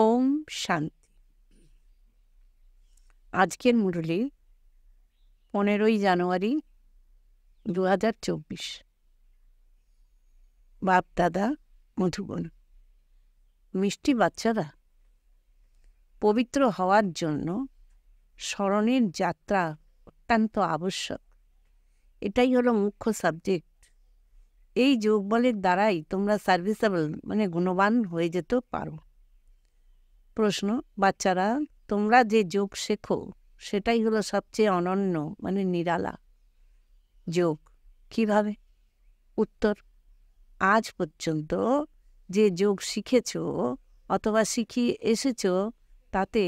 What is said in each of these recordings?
ওম শান্তি আজকের মুরলি পনেরোই জানুয়ারি দু হাজার চব্বিশ বাপ দাদা মধুবন মিষ্টি বাচ্চারা পবিত্র হওয়ার জন্য স্মরণের যাত্রা অত্যন্ত আবশ্যক এটাই হলো মুখ্য সাবজেক্ট এই যোগবলের দ্বারাই তোমরা সার্ভিসেবল মানে গুণবান হয়ে যেতে পারো প্রশ্ন বাচ্চারা তোমরা যে যোগ শেখো সেটাই হলো সবচেয়ে অনন্য মানে নিরালা যোগ কিভাবে উত্তর আজ পর্যন্ত যে যোগ শিখেছ অথবা শিখিয়ে এসেছ তাতে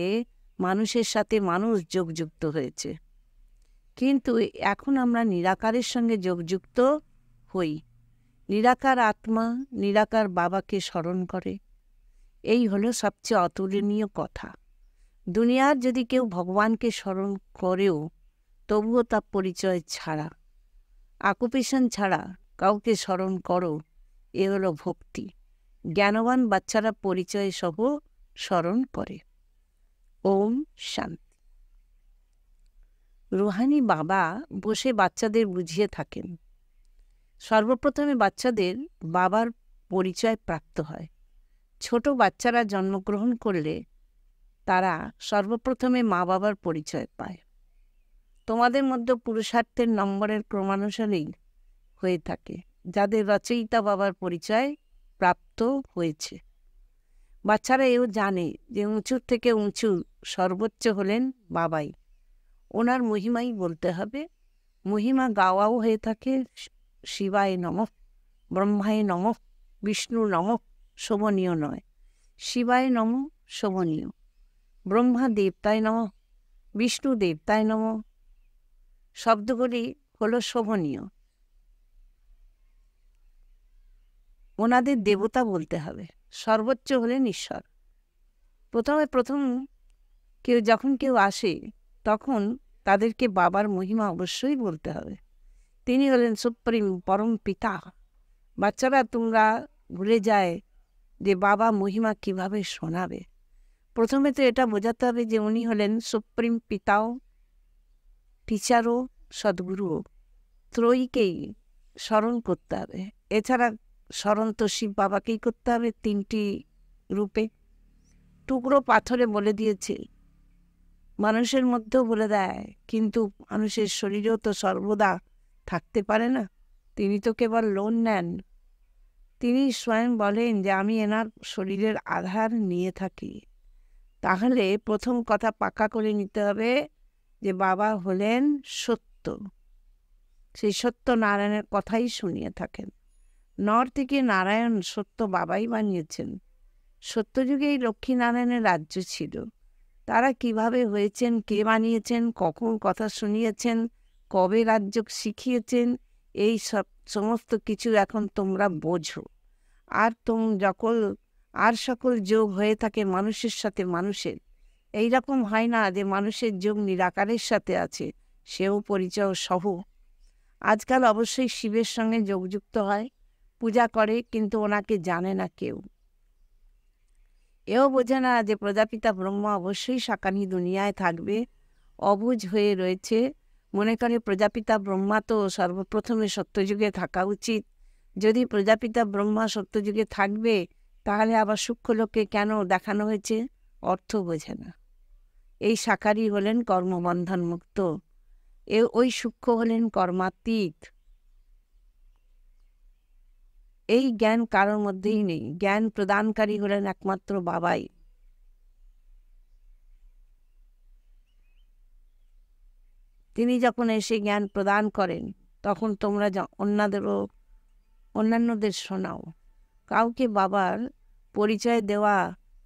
মানুষের সাথে মানুষ যোগযুক্ত হয়েছে কিন্তু এখন আমরা নিরাকারের সঙ্গে যোগযুক্ত হই নিরাকার আত্মা নিরাকার বাবাকে স্মরণ করে এই হলো সবচেয়ে অতুলনীয় কথা দুনিয়ার যদি কেউ ভগবানকে স্মরণ করেও তবুও তা পরিচয় ছাড়া আকুপেশন ছাড়া কাউকে স্মরণ করো এ হলো ভক্তি জ্ঞানবান বাচ্চারা পরিচয় সহ স্মরণ করে ওম শান্তি রুহানি বাবা বসে বাচ্চাদের বুঝিয়ে থাকেন সর্বপ্রথমে বাচ্চাদের বাবার পরিচয় প্রাপ্ত হয় ছোট বাচ্চারা জন্মগ্রহণ করলে তারা সর্বপ্রথমে মা বাবার পরিচয় পায় তোমাদের মধ্যে পুরুষার্থের নম্বরের ক্রমানুসারেই হয়ে থাকে যাদের রচয়িতা বাবার পরিচয় প্রাপ্ত হয়েছে বাচ্চারা এও জানে যে উঁচুর থেকে উঁচু সর্বোচ্চ হলেন বাবাই ওনার মহিমাই বলতে হবে মহিমা গাওয়াও হয়ে থাকে শিবায় নমঃ ব্রহ্মায় নমঃ বিষ্ণু নমঃ শোভনীয় নয় শিবায় নম শোভনীয় ব্রহ্মাদেব তাই নম বিষ্ণুদেব তাই নম শব্দগুলি হল শোভনীয় ওনাদের দেবতা বলতে হবে সর্বোচ্চ হলেন ঈশ্বর প্রথমে প্রথম কেউ যখন কেউ আসে তখন তাদেরকে বাবার মহিমা অবশ্যই বলতে হবে তিনি হলেন সুপ্রিম পরম পিতা বাচ্চারা তোমরা ভুলে যায় যে বাবা মহিমা কিভাবে শোনাবে প্রথমে তো এটা বোঝাতে হবে যে উনি হলেন সুপ্রিম পিতাও টিচারও সদ্গুরুও ত্রয়ীকেই স্মরণ করতে হবে এছাড়া স্মরণ তো শিব বাবাকেই করতে হবে তিনটি রূপে টুকরো পাথরে বলে দিয়েছে মানুষের মধ্যেও বলে দেয় কিন্তু মানুষের শরীরেও তো সর্বদা থাকতে পারে না তিনি তো কেবল লোন নেন তিনি স্বয়ং বলেন যে আমি এনার শরীরের আধার নিয়ে থাকি তাহলে প্রথম কথা পাকা করে নিতে হবে যে বাবা হলেন সত্য সেই সত্য নারায়ণের কথাই শুনিয়ে থাকেন নর থেকে নারায়ণ সত্য বাবাই বানিয়েছেন সত্যযুগে এই লক্ষ্মীনারায়ণের রাজ্য ছিল তারা কিভাবে হয়েছেন কে বানিয়েছেন কখন কথা শুনিয়েছেন কবে রাজ্য শিখিয়েছেন এই সব সমস্ত কিছু এখন তোমরা বোঝো আর তোম যখন আর সকল যোগ হয়ে থাকে মানুষের সাথে মানুষের এই রকম হয় না যে মানুষের যোগ নিরাকারের সাথে আছে সেও পরিচয় সহ আজকাল অবশ্যই শিবের সঙ্গে যোগযুক্ত হয় পূজা করে কিন্তু ওনাকে জানে না কেউ এও বোঝে না যে প্রজাপিতা ব্রহ্মা অবশ্যই সাকানি দুনিয়ায় থাকবে অবুঝ হয়ে রয়েছে মনে করে প্রজাপিতা ব্রহ্মা তো সর্বপ্রথমে সত্যযুগে থাকা উচিত যদি প্রজাপিতা ব্রহ্মা সত্যযুগে থাকবে তাহলে আবার সূক্ষ্মলোকে কেন দেখানো হয়েছে অর্থ বোঝে না এই সাকারি হলেন কর্মবন্ধন মুক্ত এ ওই সূক্ষ্ম হলেন কর্মাতীত এই জ্ঞান কারোর মধ্যেই নেই জ্ঞান প্রদানকারী হলেন একমাত্র বাবাই তিনি যখন এসে জ্ঞান প্রদান করেন তখন তোমরা অন্যদেরও অন্যান্যদের শোনাও কাউকে বাবার পরিচয় দেওয়া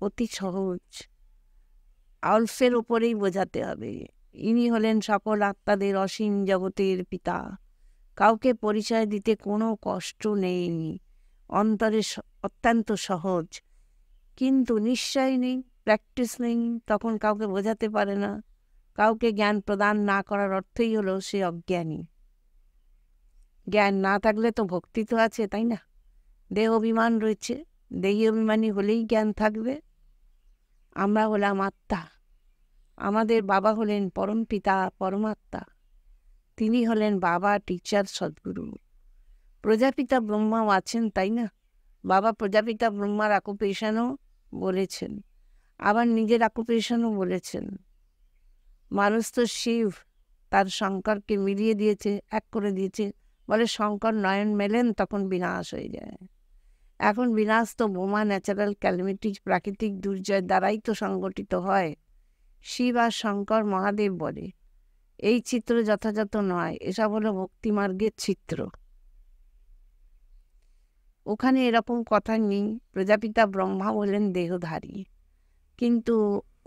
অতি সহজ আলফের ওপরেই বোঝাতে হবে ইনি হলেন সকল আত্মাদের অসীম জগতের পিতা কাউকে পরিচয় দিতে কোনো কষ্ট নেই অন্তরে অত্যন্ত সহজ কিন্তু নিশ্চয় নেই প্র্যাকটিস নেই তখন কাউকে বোঝাতে পারে না কাউকে জ্ঞান প্রদান না করার অর্থই হলো সে অজ্ঞানী জ্ঞান না থাকলে তো ভক্তি তো আছে তাই না দেহ অভিমান রয়েছে দেহী অভিমানী হলেই জ্ঞান থাকবে আমরা হলাম আত্মা আমাদের বাবা হলেন পরম পিতা পরমাত্মা তিনি হলেন বাবা টিচার সদ্গুরু প্রজাপিতা ব্রহ্মাও আছেন তাই না বাবা প্রজাপিতা ব্রহ্মার আকুপেশানও বলেছেন আবার নিজের আকুপেশানও বলেছেন মানুষ তো শিব তার শঙ্করকে মিলিয়ে দিয়েছে এক করে দিয়েছে বলে শঙ্কর নয়ন মেলেন তখন বিনাশ হয়ে যায় এখন বিনাশ তো বোমা ন্যাচারাল ক্যালমিটিজ প্রাকৃতিক দুর্যয় দ্বারাই তো সংগঠিত হয় শিব আর শঙ্কর মহাদেব বলে এই চিত্র যথাযথ নয় এসব হলো ভক্তিমার্গের চিত্র ওখানে এরকম কথা নেই প্রজাপিতা ব্রহ্মা বলেন দেহধারী কিন্তু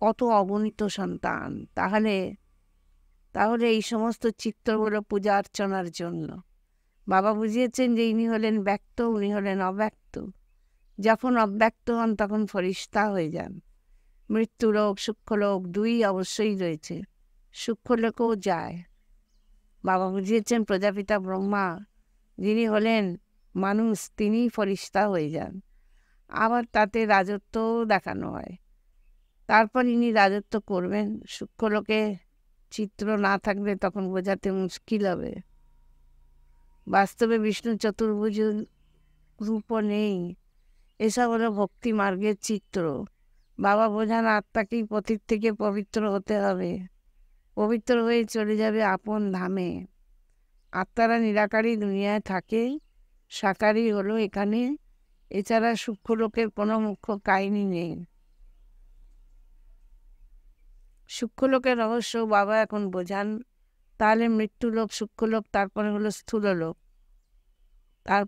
কত অগণিত সন্তান তাহলে তাহলে এই সমস্ত চিত্রগুলো পূজা অর্চনার জন্য বাবা বুঝিয়েছেন যে ইনি হলেন ব্যক্ত উনি হলেন অব্যক্ত যখন অব্যক্ত হন তখন ফরিস্তা হয়ে যান মৃত্যু লোক সূক্ষ্ম লোক দুই অবশ্যই রয়েছে সূক্ষ্ম লোকও যায় বাবা বুঝিয়েছেন প্রজাপিতা ব্রহ্মা যিনি হলেন মানুষ তিনি ফরিস্তা হয়ে যান আবার তাতে রাজত্বও দেখানো হয় তারপর ইনি রাজত্ব করবেন শুক্রলোকে চিত্র না থাকলে তখন বোঝাতে মুশকিল হবে বাস্তবে বিষ্ণু চতুর্ভুজ রূপও নেই এসব হলো ভক্তি মার্গের চিত্র বাবা বোঝান আত্মাকেই পথির থেকে পবিত্র হতে হবে পবিত্র হয়ে চলে যাবে আপন ধামে আত্মারা নিরাকারী দুনিয়ায় থাকে সাকারই হলো এখানে এছাড়া সূক্ষ্মলোকের কোনো মুখ্য কাহিনী নেই সূক্ষ্মলোকের রহস্য বাবা এখন বোঝান তাহলে মৃত্যুলোক সূক্ষ্মলোক তারপরে হলো স্থূল লোক তার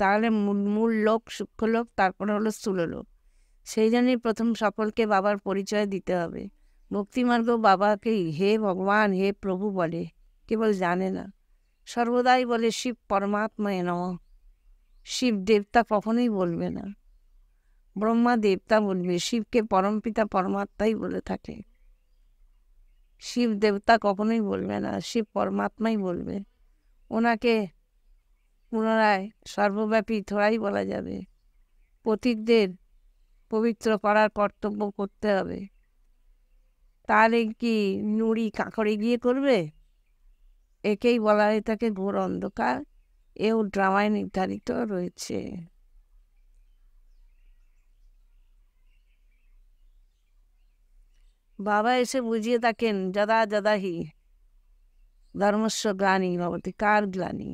তাহলে মূল লোক সূক্ষ্মলোক তারপরে হলো স্থূল লোক সেই জন্যই প্রথম সকলকে বাবার পরিচয় দিতে হবে ভক্তিমার্গ বাবাকেই হে ভগবান হে প্রভু বলে কেবল জানে না সর্বদাই বলে শিব পরমাত্মা নম শিব দেবতা কখনোই বলবে না ব্রহ্মা দেবতা বলবে শিবকে পরমপিতা পরমাত্মাই বলে থাকে শিব দেবতা কখনোই বলবে না শিব পরমাত্মাই বলবে ওনাকে পুনরায় সর্বব্যাপী থোড়াই বলা যাবে পথিকদের পবিত্র করার কর্তব্য করতে হবে তাহলে কি নুড়ি কাঁকড়ে গিয়ে করবে একেই বলা হয়ে থাকে ঘোর অন্ধকার এও ড্রামায় নির্ধারিত রয়েছে বাবা এসে বুঝিয়ে থাকেন যদা যদাহি ধর্মস্ব গ্লানি ভবতী কার গ্লানি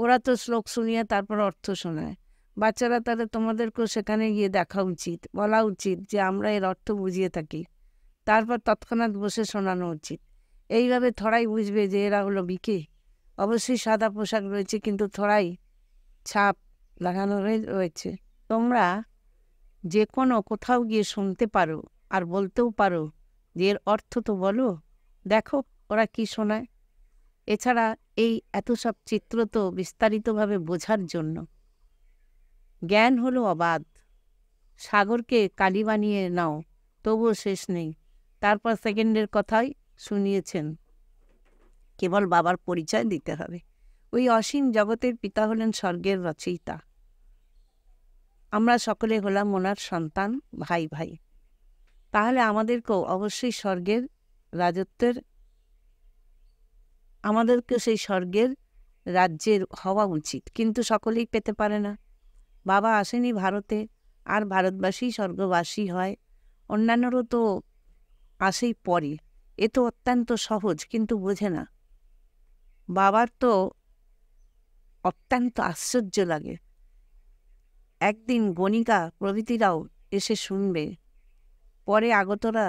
ওরা তো শ্লোক শুনিয়ে তারপর অর্থ শোনায় বাচ্চারা তাহলে তোমাদেরকেও সেখানে গিয়ে দেখা উচিত বলা উচিত যে আমরা এর অর্থ বুঝিয়ে থাকি তারপর তৎক্ষণাৎ বসে শোনানো উচিত এইভাবে থরাই বুঝবে যে এরা হলো বিকে অবশ্যই সাদা পোশাক রয়েছে কিন্তু থরাই ছাপ লাগানো রয়েছে তোমরা যে কোনো কোথাও গিয়ে শুনতে পারো আর বলতেও পারো যে এর অর্থ তো বলো দেখো ওরা কি শোনায় এছাড়া এই এত সব চিত্র তো বিস্তারিতভাবে বোঝার জন্য জ্ঞান হলো অবাধ সাগরকে কালি বানিয়ে নাও তবুও শেষ নেই তারপর সেকেন্ডের কথাই শুনিয়েছেন কেবল বাবার পরিচয় দিতে হবে ওই অসীম জগতের পিতা হলেন স্বর্গের রচয়িতা আমরা সকলে হলাম ওনার সন্তান ভাই ভাই তাহলে আমাদেরকেও অবশ্যই স্বর্গের রাজত্বের আমাদেরকে সেই স্বর্গের রাজ্যের হওয়া উচিত কিন্তু সকলেই পেতে পারে না বাবা আসেনি ভারতে আর ভারতবাসী স্বর্গবাসী হয় অন্যান্যরও তো আসেই পরে এ তো অত্যন্ত সহজ কিন্তু বোঝে না বাবার তো অত্যন্ত আশ্চর্য লাগে একদিন গণিকা প্রভৃতিরাও এসে শুনবে পরে আগতরা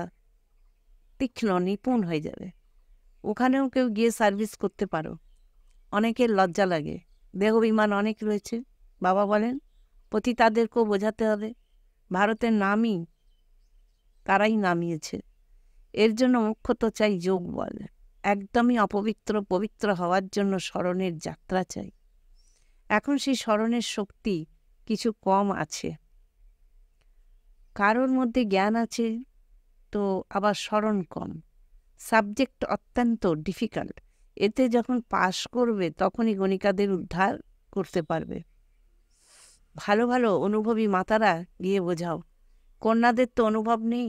তীক্ষ্ণ নিপুণ হয়ে যাবে ওখানেও কেউ গিয়ে সার্ভিস করতে পারো অনেকের লজ্জা লাগে দেহ বিমান অনেক রয়েছে বাবা বলেন প্রতি তাদেরকেও বোঝাতে হবে ভারতের নামই তারাই নামিয়েছে এর জন্য মুখ্যত চাই যোগ বল একদমই অপবিত্র পবিত্র হওয়ার জন্য স্মরণের যাত্রা চাই এখন সেই স্মরণের শক্তি কিছু কম আছে কারোর মধ্যে জ্ঞান আছে তো আবার স্মরণ কম সাবজেক্ট অত্যন্ত ডিফিকাল্ট এতে যখন পাশ করবে তখনই গণিকাদের উদ্ধার করতে পারবে ভালো ভালো অনুভবী মাতারা গিয়ে বোঝাও কন্যাদের তো অনুভব নেই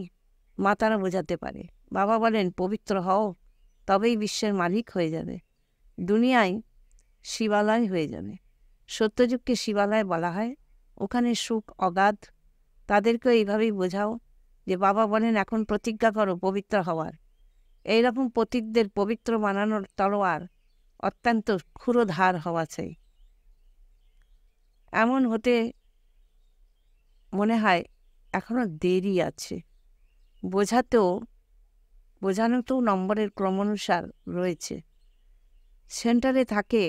মাতারা বোঝাতে পারে বাবা বলেন পবিত্র হও তবেই বিশ্বের মালিক হয়ে যাবে দুনিয়ায় শিবালয় হয়ে যাবে সত্যযুগকে শিবালয় বলা হয় ওখানে সুখ অগাধ তাদেরকেও এইভাবেই বোঝাও যে বাবা বলেন এখন প্রতিজ্ঞা করো পবিত্র হওয়ার এই রকম পবিত্র বানানোর তলোয়ার অত্যন্ত ক্ষুরধার হওয়া চাই এমন হতে মনে হয় এখনও দেরি আছে বোঝাতেও বোঝানোতেও নম্বরের ক্রমানুসার রয়েছে সেন্টারে থাকে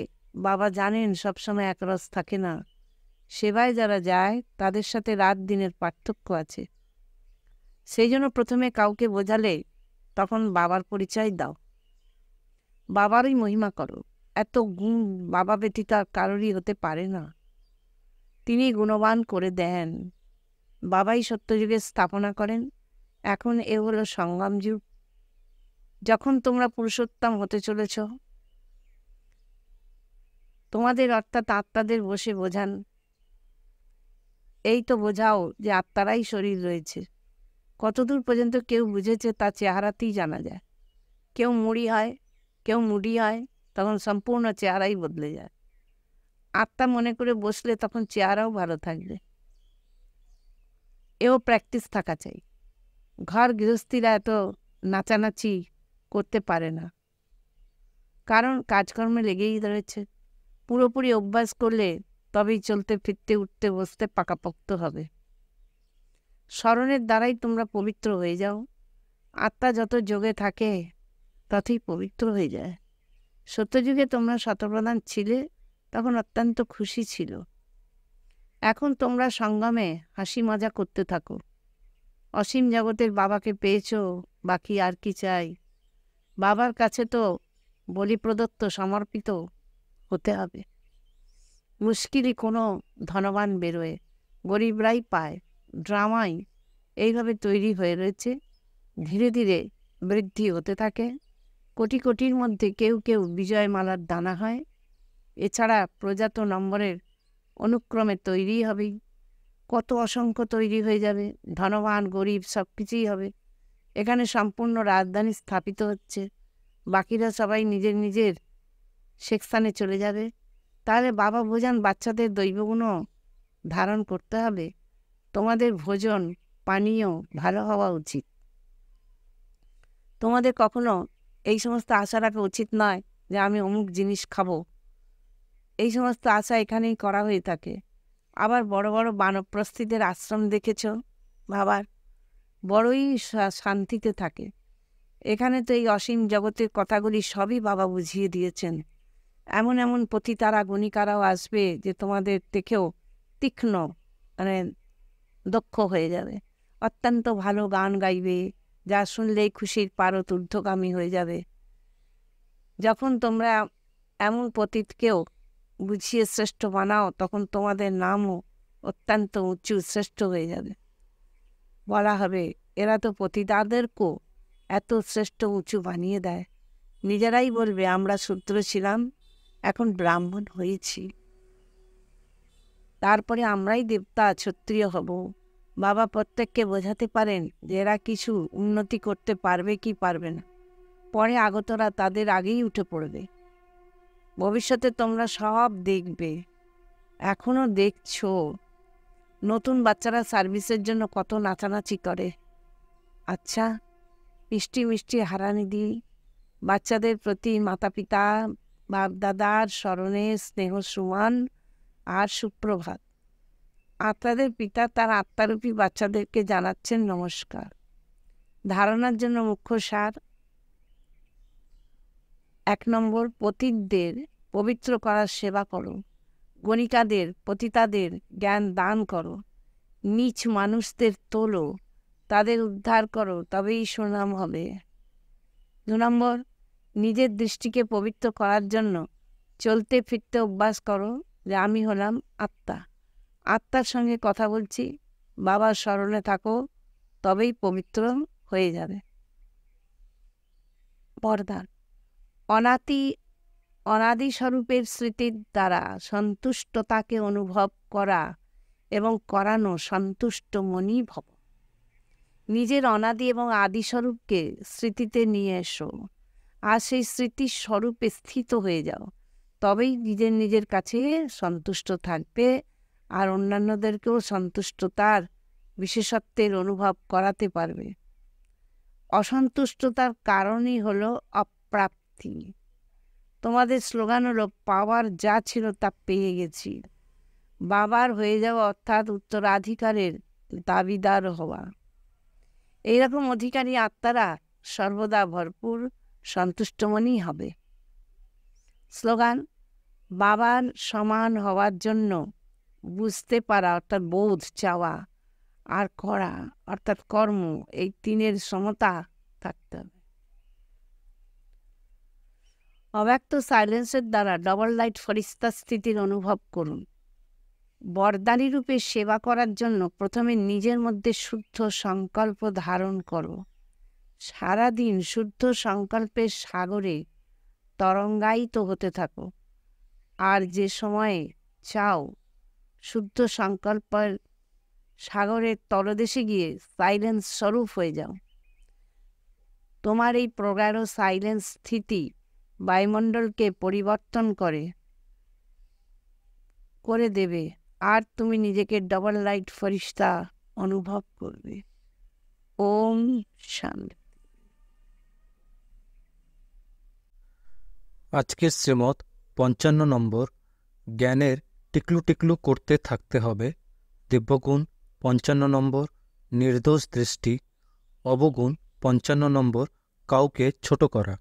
বাবা জানেন সবসময় একরস থাকে না সেবায় যারা যায় তাদের সাথে রাত দিনের পার্থক্য আছে সেই জন্য প্রথমে কাউকে বোঝালে তখন বাবার পরিচয় দাও বাবারই মহিমা করো এত গুণ বাবা ব্যতীত কারোরই হতে পারে না তিনি গুণবান করে দেন বাবাই সত্যযুগে স্থাপনা করেন এখন এ হলো সংগ্রাম যুগ যখন তোমরা পুরুষোত্তম হতে চলেছ তোমাদের অর্থাৎ আত্মাদের বসে বোঝান এই তো বোঝাও যে আত্মারাই শরীর রয়েছে কতদূর পর্যন্ত কেউ বুঝেছে তা চেহারাতেই জানা যায় কেউ মুড়ি হয় কেউ মুড়ি হয় তখন সম্পূর্ণ চেহারাই বদলে যায় আত্মা মনে করে বসলে তখন চেহারাও ভালো থাকবে এও প্র্যাকটিস থাকা চাই ঘর গৃহস্থীরা এত নাচানাচি করতে পারে না কারণ কাজকর্মে লেগেই রয়েছে পুরোপুরি অভ্যাস করলে তবেই চলতে ফিরতে উঠতে বসতে পাকাপোক্ত হবে স্মরণের দ্বারাই তোমরা পবিত্র হয়ে যাও আত্মা যত যোগে থাকে ততই পবিত্র হয়ে যায় সত্যযুগে তোমরা শতপ্রধান ছিলে তখন অত্যন্ত খুশি ছিল এখন তোমরা সঙ্গমে হাসি মজা করতে থাকো অসীম জগতের বাবাকে পেয়েছ বাকি আর কি চাই বাবার কাছে তো বলি প্রদত্ত সমর্পিত হতে হবে মুশকিলই কোনো ধনবান বেরোয় গরিবরাই পায় ড্রামাই এইভাবে তৈরি হয়ে রয়েছে ধীরে ধীরে বৃদ্ধি হতে থাকে কোটি কোটির মধ্যে কেউ কেউ বিজয়মালার দানা হয় এছাড়া প্রজাত নম্বরের অনুক্রমে তৈরি হবেই কত অসংখ্য তৈরি হয়ে যাবে ধনবান গরিব সব কিছুই হবে এখানে সম্পূর্ণ রাজধানী স্থাপিত হচ্ছে বাকিরা সবাই নিজের নিজের সেকস্থানে চলে যাবে তাহলে বাবা ভোজন বাচ্চাদের দৈবগুণ ধারণ করতে হবে তোমাদের ভোজন পানীয় ভালো হওয়া উচিত তোমাদের কখনো এই সমস্ত আশা রাখা উচিত নয় যে আমি অমুক জিনিস খাব এই সমস্ত আশা এখানেই করা হয়ে থাকে আবার বড় বড় বানপ্রস্থিতের আশ্রম দেখেছ ভাবার বড়ই শান্তিতে থাকে এখানে তো এই অসীম জগতের কথাগুলি সবই বাবা বুঝিয়ে দিয়েছেন এমন এমন পতিতারা গণিকারাও আসবে যে তোমাদের দেখেও তীক্ষ্ণ মানে দক্ষ হয়ে যাবে অত্যন্ত ভালো গান গাইবে যা শুনলেই খুশির পারত ঊর্ধ্বগামী হয়ে যাবে যখন তোমরা এমন পতিতকেও বুঝিয়ে শ্রেষ্ঠ বানাও তখন তোমাদের নামও অত্যন্ত উঁচু শ্রেষ্ঠ হয়ে যাবে বলা হবে এরা তো পতিতাদেরকেও এত শ্রেষ্ঠ উঁচু বানিয়ে দেয় নিজেরাই বলবে আমরা শূদ্র ছিলাম এখন ব্রাহ্মণ হয়েছি তারপরে আমরাই দেবতা ক্ষত্রিয় হব বাবা প্রত্যেককে বোঝাতে পারেন যে এরা কিছু উন্নতি করতে পারবে কি পারবে না পরে আগতরা তাদের আগেই উঠে পড়বে ভবিষ্যতে তোমরা সব দেখবে এখনও দেখছো নতুন বাচ্চারা সার্ভিসের জন্য কত নাচানাচি করে আচ্ছা মিষ্টি মিষ্টি হারানি দিই বাচ্চাদের প্রতি মাতা পিতা বাপদাদার স্মরণে স্নেহ সুমান আর সুপ্রভাত আত্মাদের পিতা তার আত্মারূপী বাচ্চাদেরকে জানাচ্ছেন নমস্কার ধারণার জন্য মুখ্য সার এক নম্বর পতিতদের পবিত্র করার সেবা করো গণিকাদের পতিতাদের জ্ঞান দান করো নিচ মানুষদের তোলো তাদের উদ্ধার করো তবেই সুনাম হবে দু নম্বর নিজের দৃষ্টিকে পবিত্র করার জন্য চলতে ফিরতে অভ্যাস করো যে আমি হলাম আত্মা আত্মার সঙ্গে কথা বলছি বাবার স্মরণে থাকো তবেই পবিত্র হয়ে যাবে পর্দার অনাতি অনাদি স্বরূপের স্মৃতির দ্বারা সন্তুষ্টতাকে অনুভব করা এবং করানো সন্তুষ্ট মনি ভব নিজের অনাদি এবং আদি স্বরূপকে স্মৃতিতে নিয়ে এসো আর সেই স্মৃতির স্বরূপে স্থিত হয়ে যাও তবেই নিজের নিজের কাছে সন্তুষ্ট থাকবে আর অন্যান্যদেরকেও সন্তুষ্টতার বিশেষত্বের অনুভব করাতে পারবে অসন্তুষ্টতার কারণই হল অপ্রাপ্তি তোমাদের স্লোগান হলো পাওয়ার যা ছিল তা পেয়ে গেছি বাবার হয়ে যাওয়া অর্থাৎ উত্তরাধিকারের দাবিদার হওয়া এইরকম অধিকারী আত্মারা সর্বদা ভরপুর সন্তুষ্ট মনেই হবে স্লোগান বাবার সমান হওয়ার জন্য বুঝতে পারা অর্থাৎ বোধ চাওয়া আর করা অর্থাৎ কর্ম এই তিনের সমতা থাকতে হবে অব্যক্ত সাইলেন্সের দ্বারা ডবল লাইট ফরিস্তা স্থিতির অনুভব করুন বরদানি রূপে সেবা করার জন্য প্রথমে নিজের মধ্যে শুদ্ধ সংকল্প ধারণ করো সারাদিন শুদ্ধ সংকল্পের সাগরে তরঙ্গায়িত হতে থাকো আর যে সময়ে চাও শুদ্ধ সংকল্পের সাগরের তলদেশে গিয়ে সাইলেন্স স্বরূপ হয়ে যাও তোমার এই প্রগাঢ় সাইলেন্স স্থিতি বায়ুমণ্ডলকে পরিবর্তন করে করে দেবে আর তুমি নিজেকে ডবল লাইট ফরিস্তা অনুভব করবে ওম শান্তি আজকের শ্রীমত পঞ্চান্ন নম্বর জ্ঞানের টিকলু টিকলু করতে থাকতে হবে দিব্যগুণ পঞ্চান্ন নম্বর নির্দোষ দৃষ্টি অবগুণ পঞ্চান্ন নম্বর কাউকে ছোট করা